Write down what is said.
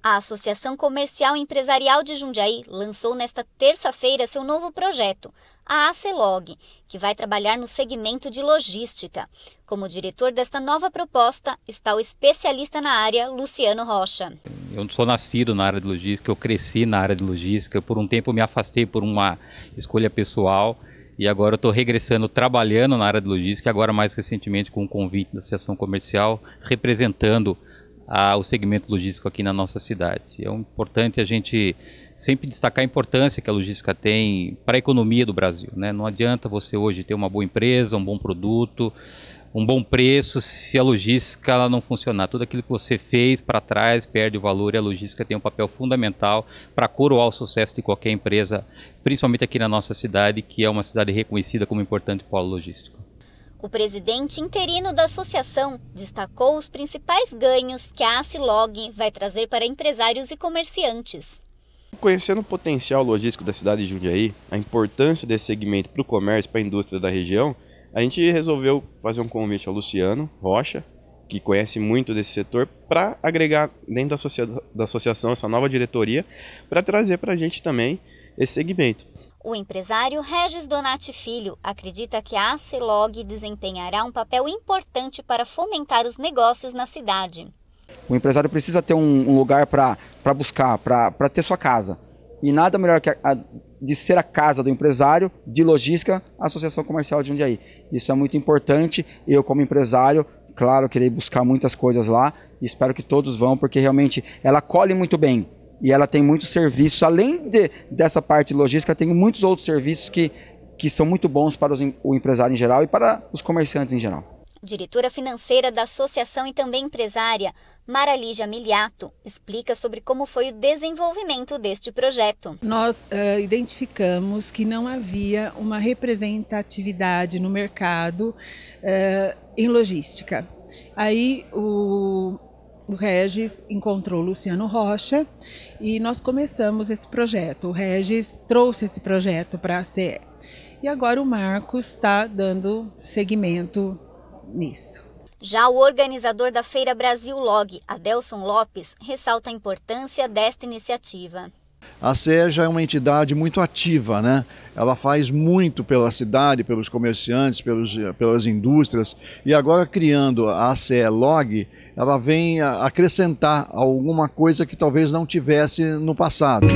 A Associação Comercial Empresarial de Jundiaí lançou nesta terça-feira seu novo projeto, a ACLOG, que vai trabalhar no segmento de logística. Como diretor desta nova proposta está o especialista na área, Luciano Rocha. Eu não sou nascido na área de logística, eu cresci na área de logística, por um tempo me afastei por uma escolha pessoal e agora estou regressando trabalhando na área de logística, agora mais recentemente com um convite da Associação Comercial, representando o segmento logístico aqui na nossa cidade. É importante a gente sempre destacar a importância que a logística tem para a economia do Brasil. Né? Não adianta você hoje ter uma boa empresa, um bom produto, um bom preço se a logística não funcionar. Tudo aquilo que você fez para trás perde o valor e a logística tem um papel fundamental para coroar o sucesso de qualquer empresa, principalmente aqui na nossa cidade, que é uma cidade reconhecida como importante polo logístico. O presidente interino da associação destacou os principais ganhos que a Acilog vai trazer para empresários e comerciantes. Conhecendo o potencial logístico da cidade de Jundiaí, a importância desse segmento para o comércio, para a indústria da região, a gente resolveu fazer um convite ao Luciano Rocha, que conhece muito desse setor, para agregar dentro da associação essa nova diretoria, para trazer para a gente também esse segmento. O empresário Regis Donati Filho acredita que a ACLOG desempenhará um papel importante para fomentar os negócios na cidade. O empresário precisa ter um, um lugar para buscar, para ter sua casa. E nada melhor que a, a, de ser a casa do empresário de logística, a Associação Comercial de Jundiaí. Isso é muito importante. Eu, como empresário, claro, querer buscar muitas coisas lá. E espero que todos vão, porque realmente ela colhe muito bem e ela tem muitos serviços Além de, dessa parte logística, tem muitos outros serviços que, que são muito bons para os, o empresário em geral e para os comerciantes em geral. Diretora financeira da associação e também empresária, Maralígia Miliato, explica sobre como foi o desenvolvimento deste projeto. Nós uh, identificamos que não havia uma representatividade no mercado uh, em logística. Aí o o Regis encontrou Luciano Rocha e nós começamos esse projeto. O Regis trouxe esse projeto para a CE. E agora o Marcos está dando seguimento nisso. Já o organizador da Feira Brasil Log, Adelson Lopes, ressalta a importância desta iniciativa. A já é uma entidade muito ativa, né? Ela faz muito pela cidade, pelos comerciantes, pelos, eh, pelas indústrias. E agora, criando a Log, ela vem acrescentar alguma coisa que talvez não tivesse no passado.